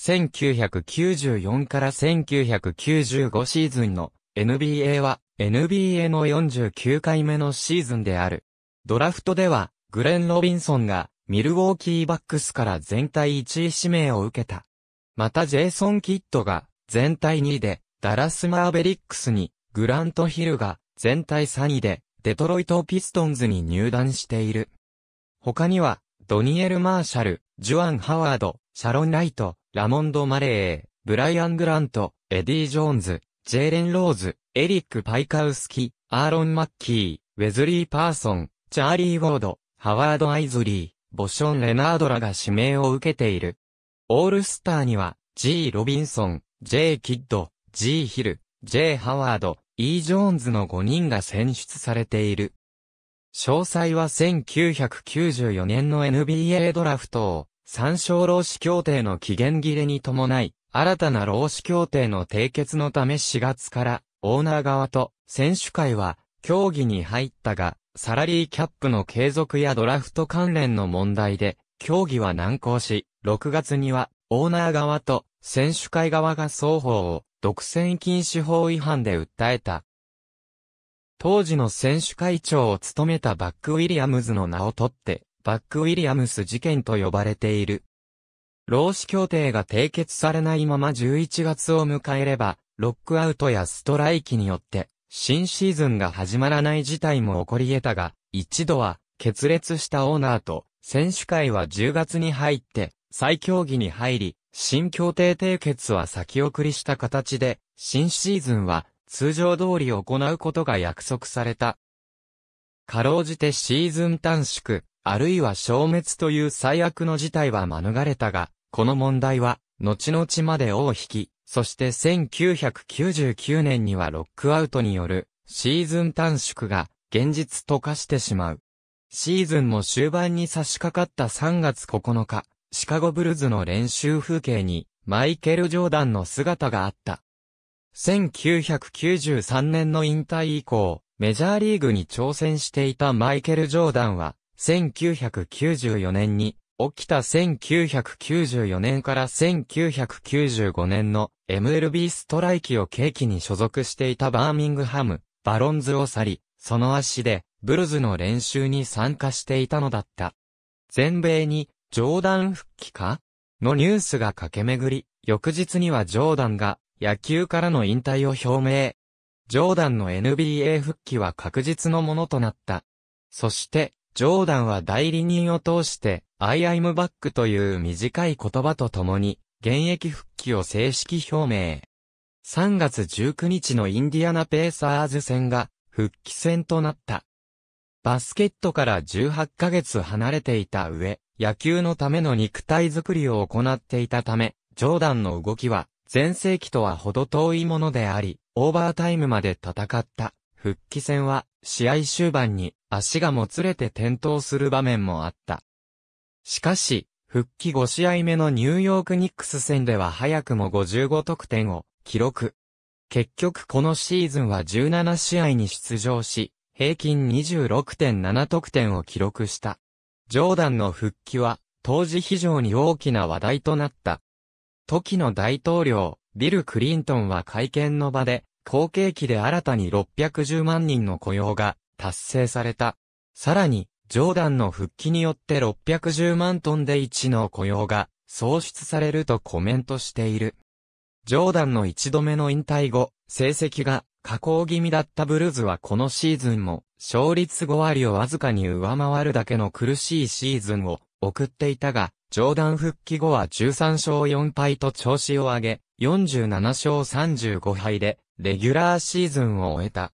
1994から1995シーズンの NBA は NBA の49回目のシーズンである。ドラフトではグレン・ロビンソンがミルウォーキーバックスから全体1位指名を受けた。またジェイソン・キッドが全体2位でダラス・マーベリックスにグラント・ヒルが全体3位でデトロイト・ピストンズに入団している。他にはドニエル・マーシャル、ジュアン・ハワード、シャロン・ライト、ラモンド・マレー、ブライアン・グラント、エディ・ジョーンズ、ジェーレン・ローズ、エリック・パイカウスキ、アーロン・マッキー、ウェズリー・パーソン、チャーリー・ウォード、ハワード・アイズリー、ボション・レナードらが指名を受けている。オールスターには、G・ ロビンソン、J・ キッド、G・ ヒル、J・ ハワード、E・ ジョーンズの5人が選出されている。詳細は1994年の NBA ドラフトを参照労使協定の期限切れに伴い、新たな労使協定の締結のため4月からオーナー側と選手会は協議に入ったが、サラリーキャップの継続やドラフト関連の問題で協議は難航し、6月にはオーナー側と選手会側が双方を独占禁止法違反で訴えた。当時の選手会長を務めたバック・ウィリアムズの名を取って、バック・ウィリアムス事件と呼ばれている。労使協定が締結されないまま11月を迎えれば、ロックアウトやストライキによって、新シーズンが始まらない事態も起こり得たが、一度は、決裂したオーナーと、選手会は10月に入って、再協議に入り、新協定締結は先送りした形で、新シーズンは通常通り行うことが約束された。かろうじてシーズン短縮、あるいは消滅という最悪の事態は免れたが、この問題は、後々まで尾を引き、そして1999年にはロックアウトによるシーズン短縮が現実と化してしまう。シーズンも終盤に差し掛かった3月9日、シカゴブルズの練習風景にマイケル・ジョーダンの姿があった。1993年の引退以降、メジャーリーグに挑戦していたマイケル・ジョーダンは、1994年に、起きた1994年から1995年の MLB ストライキを契機に所属していたバーミングハム、バロンズを去り、その足で、ブルズの練習に参加していたのだった。全米に、ジョーダン復帰かのニュースが駆け巡り、翌日にはジョーダンが、野球からの引退を表明。ジョーダンの NBA 復帰は確実のものとなった。そして、ジョーダンは代理人を通して、I am back という短い言葉とともに、現役復帰を正式表明。3月19日のインディアナペーサーズ戦が、復帰戦となった。バスケットから18ヶ月離れていた上、野球のための肉体づくりを行っていたため、ジョーダンの動きは、前世紀とはほど遠いものであり、オーバータイムまで戦った、復帰戦は、試合終盤に、足がもつれて転倒する場面もあった。しかし、復帰5試合目のニューヨークニックス戦では早くも55得点を記録。結局このシーズンは17試合に出場し、平均26.7得点を記録した。ジョーダンの復帰は、当時非常に大きな話題となった。時の大統領、ビル・クリントンは会見の場で、後継機で新たに610万人の雇用が達成された。さらに、ジョーダンの復帰によって610万トンで1の雇用が創出されるとコメントしている。ジョーダンの1度目の引退後、成績が下降気味だったブルーズはこのシーズンも勝率5割をわずかに上回るだけの苦しいシーズンを送っていたが、ジョーダン復帰後は13勝4敗と調子を上げ、47勝35敗でレギュラーシーズンを終えた。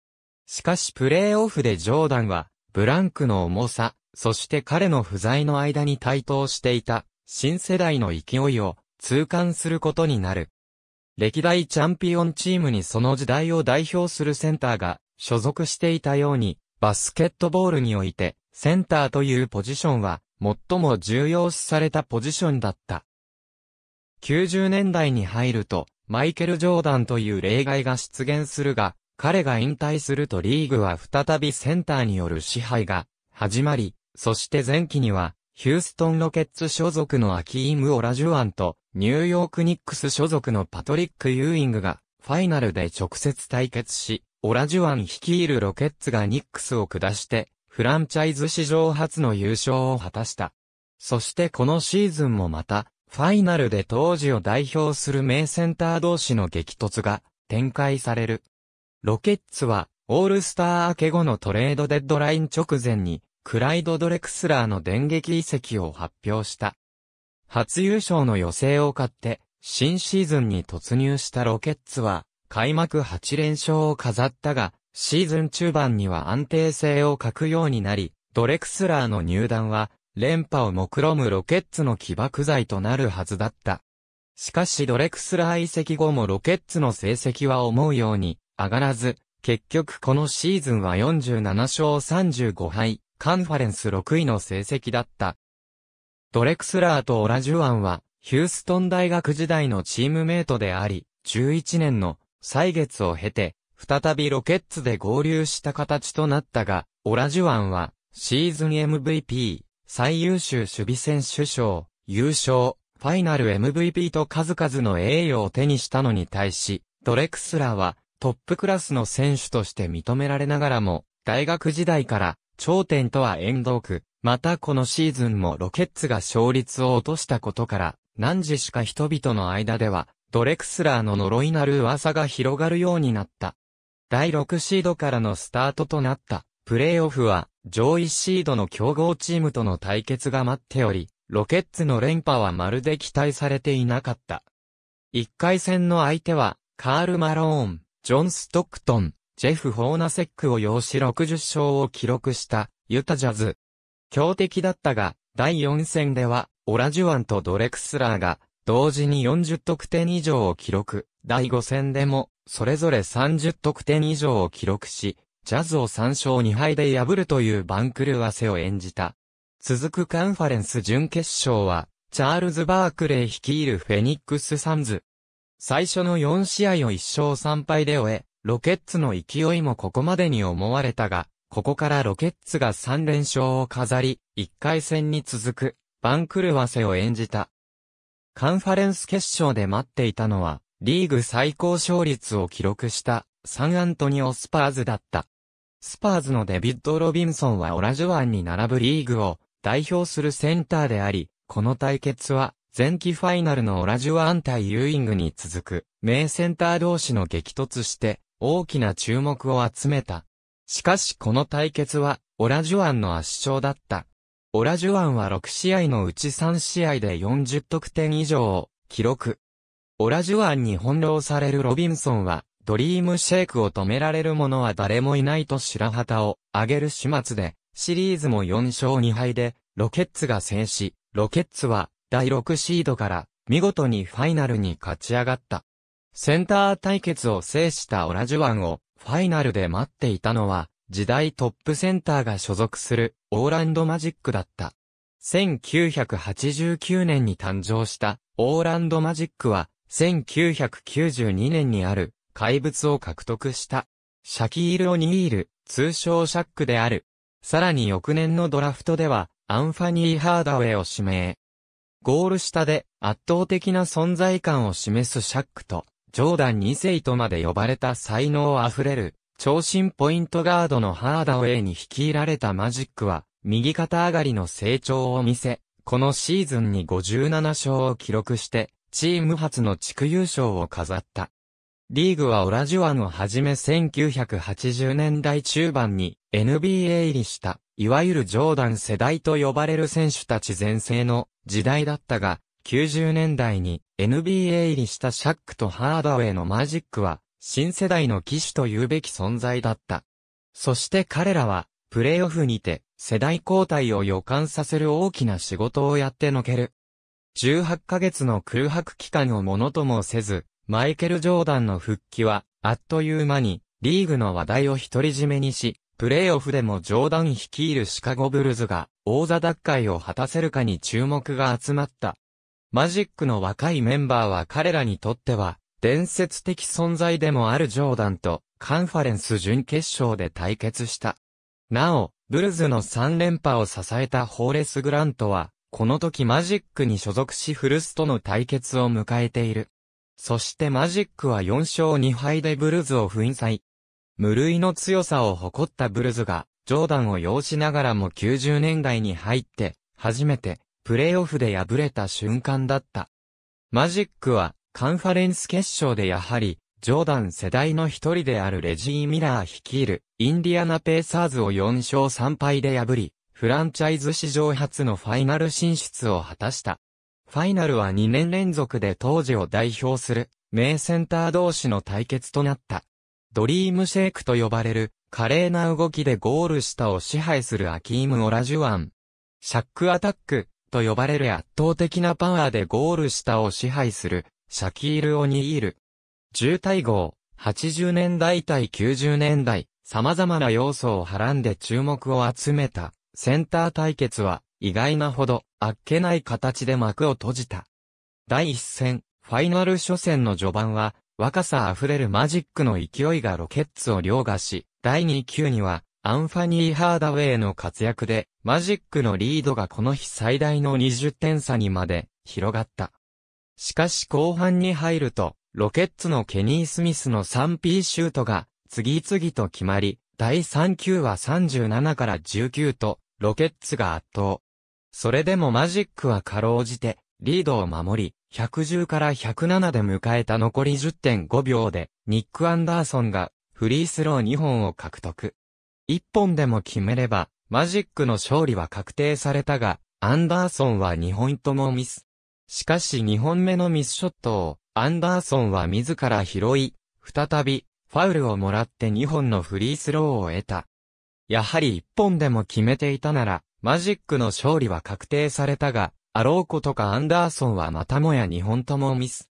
しかしプレーオフでジョーダンは、ブランクの重さ、そして彼の不在の間に台頭していた、新世代の勢いを、痛感することになる。歴代チャンピオンチームにその時代を代表するセンターが、所属していたように、バスケットボールにおいて、センターというポジションは、最も重要視されたポジションだった。90年代に入ると、マイケル・ジョーダンという例外が出現するが、彼が引退するとリーグは再びセンターによる支配が始まり、そして前期には、ヒューストンロケッツ所属のアキーム・オラジュアンと、ニューヨークニックス所属のパトリック・ユーイングが、ファイナルで直接対決し、オラジュアン率いるロケッツがニックスを下して、フランチャイズ史上初の優勝を果たした。そしてこのシーズンもまた、ファイナルで当時を代表する名センター同士の激突が展開される。ロケッツは、オールスター明け後のトレードデッドライン直前に、クライド・ドレクスラーの電撃移籍を発表した。初優勝の予選を勝って、新シーズンに突入したロケッツは、開幕8連勝を飾ったが、シーズン中盤には安定性を欠くようになり、ドレクスラーの入団は、連覇を目論むロケッツの起爆剤となるはずだった。しかしドレクスラー移籍後もロケッツの成績は思うように上がらず、結局このシーズンは47勝35敗、カンファレンス6位の成績だった。ドレクスラーとオラジュアンは、ヒューストン大学時代のチームメイトであり、11年の歳月を経て、再びロケッツで合流した形となったが、オラジュアンは、シーズン MVP、最優秀守備選手賞、優勝、ファイナル MVP と数々の栄誉を手にしたのに対し、ドレクスラーは、トップクラスの選手として認められながらも、大学時代から頂点とは遠遠く、またこのシーズンもロケッツが勝率を落としたことから、何時しか人々の間では、ドレクスラーの呪いなる噂が広がるようになった。第6シードからのスタートとなった、プレイオフは、上位シードの強豪チームとの対決が待っており、ロケッツの連覇はまるで期待されていなかった。1回戦の相手は、カール・マローン。ジョン・ストックトン、ジェフ・ホーナセックを要し60勝を記録したユタジャズ。強敵だったが、第4戦では、オラジュアンとドレクスラーが、同時に40得点以上を記録。第5戦でも、それぞれ30得点以上を記録し、ジャズを3勝2敗で破るという番狂わせを演じた。続くカンファレンス準決勝は、チャールズ・バークレー率いるフェニックス・サンズ、最初の4試合を1勝3敗で終え、ロケッツの勢いもここまでに思われたが、ここからロケッツが3連勝を飾り、1回戦に続く、番狂わせを演じた。カンファレンス決勝で待っていたのは、リーグ最高勝率を記録したサンアントニオスパーズだった。スパーズのデビッド・ロビンソンはオラジュアンに並ぶリーグを代表するセンターであり、この対決は前期ファイナルのオラジュアン対ユーイングに続く、名センター同士の激突して、大きな注目を集めた。しかしこの対決は、オラジュアンの圧勝だった。オラジュアンは6試合のうち3試合で40得点以上を記録。オラジュアンに翻弄されるロビンソンは、ドリームシェイクを止められる者は誰もいないと白旗を上げる始末で、シリーズも4勝2敗で、ロケッツが制し、ロケッツは第6シードから見事にファイナルに勝ち上がった。センター対決を制したオラジュワンをファイナルで待っていたのは時代トップセンターが所属するオーランドマジックだった。1989年に誕生したオーランドマジックは1992年にある怪物を獲得した。シャキール・オニール、通称シャックである。さらに翌年のドラフトではアンファニー・ハーダウェイを指名。ゴール下で圧倒的な存在感を示すシャックと、ジョーダン2世とまで呼ばれた才能あふれる、長身ポイントガードのハーダウェイに率いられたマジックは、右肩上がりの成長を見せ、このシーズンに57勝を記録して、チーム初の地区優勝を飾った。リーグはオラジュアンをはじめ1980年代中盤に NBA 入りした、いわゆるジョーダン世代と呼ばれる選手たち全盛の時代だったが、90年代に NBA 入りしたシャックとハーダウェイのマジックは、新世代の騎手と言うべき存在だった。そして彼らは、プレイオフにて、世代交代を予感させる大きな仕事をやってのける。18ヶ月の空白期間をものともせず、マイケル・ジョーダンの復帰は、あっという間に、リーグの話題を独り占めにし、プレーオフでもジョーダン率いるシカゴブルズが、王座奪回を果たせるかに注目が集まった。マジックの若いメンバーは彼らにとっては、伝説的存在でもあるジョーダンと、カンファレンス準決勝で対決した。なお、ブルズの3連覇を支えたホーレス・グラントは、この時マジックに所属しフルスとの対決を迎えている。そしてマジックは4勝2敗でブルズを粉砕。無類の強さを誇ったブルズが、ジョーダンを要しながらも90年代に入って、初めて、プレーオフで敗れた瞬間だった。マジックは、カンファレンス決勝でやはり、ジョーダン世代の一人であるレジー・ミラー率いる、インディアナ・ペーサーズを4勝3敗で破り、フランチャイズ史上初のファイナル進出を果たした。ファイナルは2年連続で当時を代表する、名センター同士の対決となった。ドリームシェイクと呼ばれる、華麗な動きでゴール下を支配するアキーム・オラジュワン。シャックアタック、と呼ばれる圧倒的なパワーでゴール下を支配する、シャキール・オニール。10対5、80年代対90年代、様々な要素をはらんで注目を集めた、センター対決は、意外なほど、あっけない形で幕を閉じた。第一戦、ファイナル初戦の序盤は、若さ溢れるマジックの勢いがロケッツを凌駕し、第2級には、アンファニー・ハーダウェイの活躍で、マジックのリードがこの日最大の20点差にまで広がった。しかし後半に入ると、ロケッツのケニー・スミスの 3P シュートが次々と決まり、第3級は37から19と、ロケッツが圧倒。それでもマジックはかろうじて、リードを守り、110から107で迎えた残り10.5秒で、ニック・アンダーソンが、フリースロー2本を獲得。1本でも決めれば、マジックの勝利は確定されたが、アンダーソンは2本ともミス。しかし2本目のミスショットを、アンダーソンは自ら拾い、再び、ファウルをもらって2本のフリースローを得た。やはり1本でも決めていたなら、マジックの勝利は確定されたが、あろうことかアンダーソンはまたもや2本ともミス。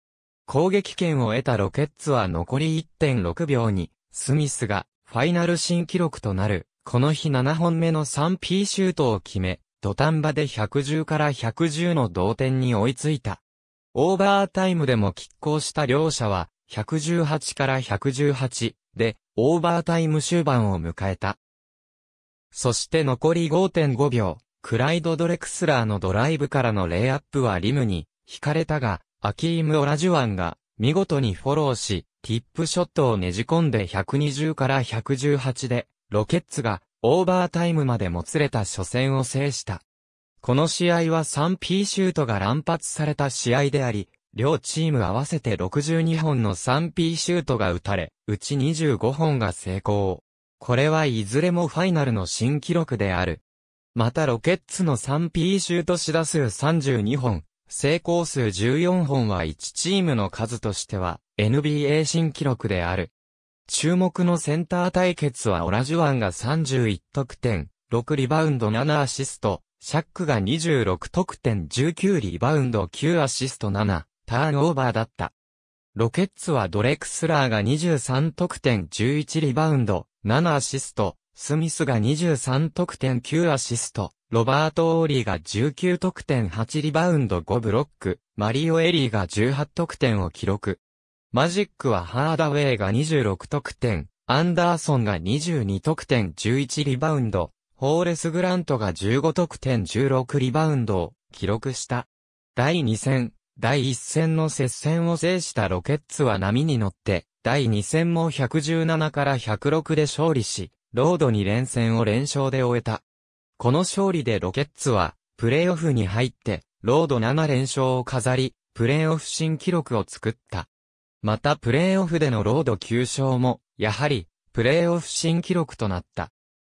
攻撃権を得たロケッツは残り1.6秒に、スミスがファイナル新記録となる、この日7本目の 3P シュートを決め、土壇場で110から110の同点に追いついた。オーバータイムでも拮抗した両者は、118から118で、オーバータイム終盤を迎えた。そして残り5.5秒、クライド・ドレクスラーのドライブからのレイアップはリムに、惹かれたが、アキーム・オラジュワンが、見事にフォローし、ティップショットをねじ込んで120から118で、ロケッツが、オーバータイムまでもつれた初戦を制した。この試合は 3P シュートが乱発された試合であり、両チーム合わせて62本の 3P シュートが打たれ、うち25本が成功。これはいずれもファイナルの新記録である。またロケッツの 3P シュート死打数32本、成功数14本は1チームの数としては NBA 新記録である。注目のセンター対決はオラジュワンが31得点、6リバウンド7アシスト、シャックが26得点19リバウンド9アシスト7、ターンオーバーだった。ロケッツはドレクスラーが23得点11リバウンド、7アシスト、スミスが23得点9アシスト、ロバート・オーリーが19得点8リバウンド5ブロック、マリオ・エリーが18得点を記録。マジックはハーダウェイが26得点、アンダーソンが22得点11リバウンド、ホーレス・グラントが15得点16リバウンドを記録した。第2戦、第1戦の接戦を制したロケッツは波に乗って、第2戦も117から106で勝利し、ロードに連戦を連勝で終えた。この勝利でロケッツは、プレイオフに入って、ロード7連勝を飾り、プレイオフ新記録を作った。またプレイオフでのロード9勝も、やはり、プレイオフ新記録となった。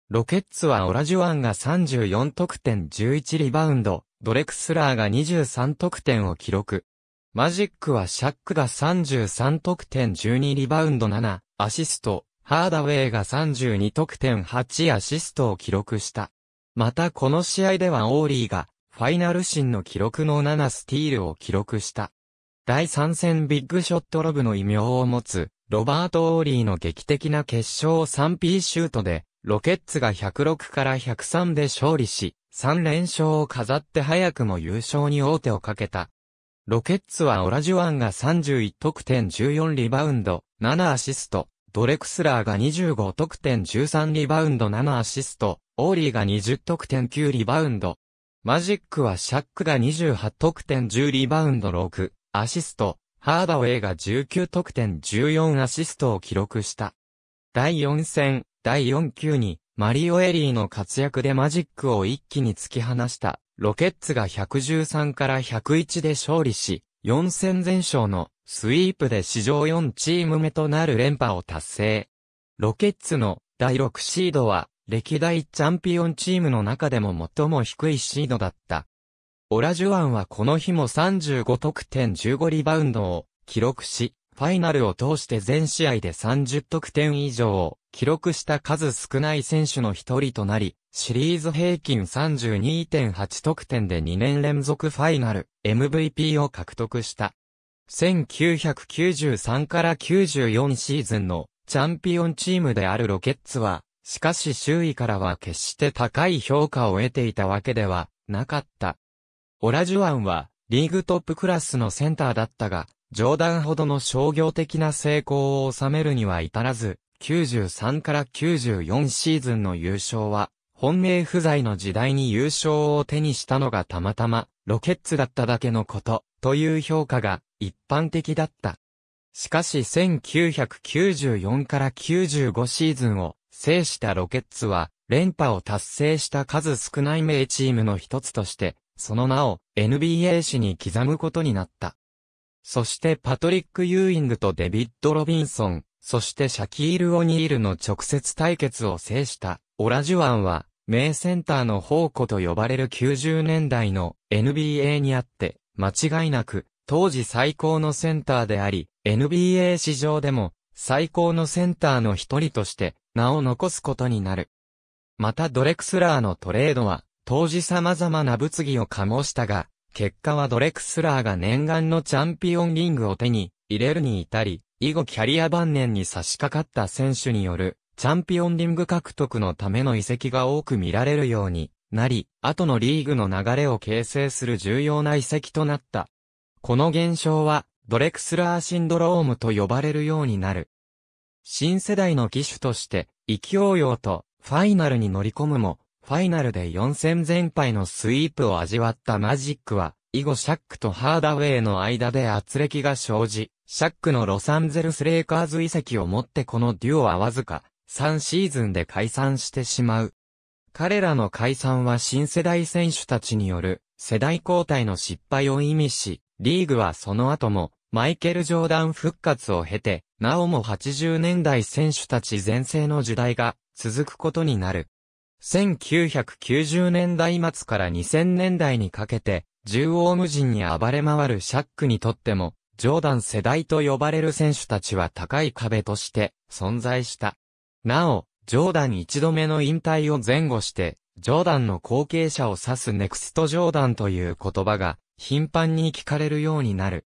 ロケッツはオラジュアンが34得点11リバウンド、ドレクスラーが23得点を記録。マジックはシャックが33得点12リバウンド7、アシスト、ハーダウェイが32得点8アシストを記録した。またこの試合ではオーリーが、ファイナルシの記録の7スティールを記録した。第3戦ビッグショットロブの異名を持つ、ロバート・オーリーの劇的な決勝 3P シュートで、ロケッツが106から103で勝利し、3連勝を飾って早くも優勝に王手をかけた。ロケッツはオラジュアンが31得点14リバウンド、7アシスト、ドレクスラーが25得点13リバウンド7アシスト、オーリーが20得点9リバウンド。マジックはシャックが28得点10リバウンド6、アシスト、ハーダウェイが19得点14アシストを記録した。第4戦、第4球に、マリオエリーの活躍でマジックを一気に突き放した。ロケッツが113から101で勝利し、4戦全勝のスイープで史上4チーム目となる連覇を達成。ロケッツの第6シードは歴代チャンピオンチームの中でも最も低いシードだった。オラジュアンはこの日も35得点15リバウンドを記録し、ファイナルを通して全試合で30得点以上を記録した数少ない選手の一人となり、シリーズ平均32.8得点で2年連続ファイナル MVP を獲得した。1993から94シーズンのチャンピオンチームであるロケッツは、しかし周囲からは決して高い評価を得ていたわけではなかった。オラジュアンはリーグトップクラスのセンターだったが、冗談ほどの商業的な成功を収めるには至らず、93から94シーズンの優勝は本命不在の時代に優勝を手にしたのがたまたま、ロケッツだっただけのこと、という評価が一般的だった。しかし1994から95シーズンを制したロケッツは、連覇を達成した数少ない名チームの一つとして、その名を NBA 史に刻むことになった。そしてパトリック・ユーイングとデビッド・ロビンソン、そしてシャキール・オニールの直接対決を制したオラジュアンは名センターの宝庫と呼ばれる90年代の NBA にあって、間違いなく、当時最高のセンターであり、NBA 史上でも、最高のセンターの一人として、名を残すことになる。またドレクスラーのトレードは、当時様々な物議を醸したが、結果はドレクスラーが念願のチャンピオンリングを手に入れるに至り、以後キャリア晩年に差し掛かった選手によるチャンピオンリング獲得のための遺跡が多く見られるようになり、後のリーグの流れを形成する重要な遺跡となった。この現象は、ドレクスラーシンドロームと呼ばれるようになる。新世代の機種として、勢いよとファイナルに乗り込むも、ファイナルで4戦全敗のスイープを味わったマジックは、以後シャックとハーダウェイの間で圧力が生じ、シャックのロサンゼルスレイカーズ遺跡をもってこのデュオはわずか3シーズンで解散してしまう。彼らの解散は新世代選手たちによる世代交代の失敗を意味し、リーグはその後もマイケル・ジョーダン復活を経て、なおも80年代選手たち全盛の時代が続くことになる。1990年代末から2000年代にかけて、縦横無尽に暴れ回るシャックにとっても、ジョーダン世代と呼ばれる選手たちは高い壁として存在した。なお、ジョーダン一度目の引退を前後して、ジョーダンの後継者を指すネクストジョーダンという言葉が頻繁に聞かれるようになる。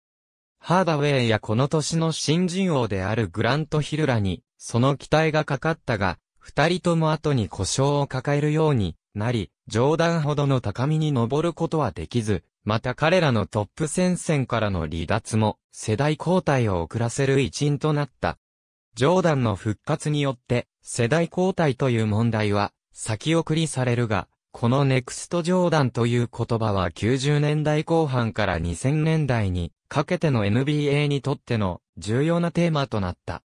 ハーダウェイやこの年の新人王であるグラントヒルラに、その期待がかかったが、二人とも後に故障を抱えるようになり、ジョーダンほどの高みに登ることはできず、また彼らのトップ戦線からの離脱も世代交代を遅らせる一因となった。ジョーダンの復活によって、世代交代という問題は、先送りされるが、このネクストジョーダンという言葉は90年代後半から2000年代にかけての NBA にとっての重要なテーマとなった。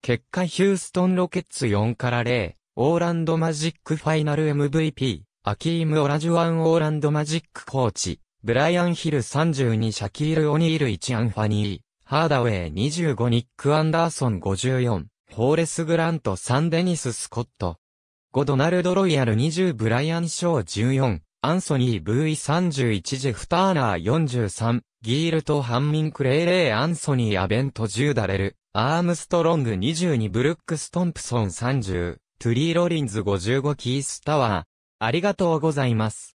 結果ヒューストンロケッツ4から0、オーランドマジックファイナル MVP、アキーム・オラジュアン・オーランドマジックコーチ、ブライアン・ヒル32シャキール・オニール1アンファニー、ハーダウェイ25ニック・アンダーソン54、ホーレス・グラント3デニス・スコット。5ドナルド・ロイヤル20ブライアン・ショー14、アンソニー・ブーイ31ジェフ・ターナー43、ギールとハンミン・クレイレイ・アンソニー・アベント10ダレル、アームストロング22ブルックス・トンプソン30、トゥリー・ロリンズ55キース・タワー。ありがとうございます。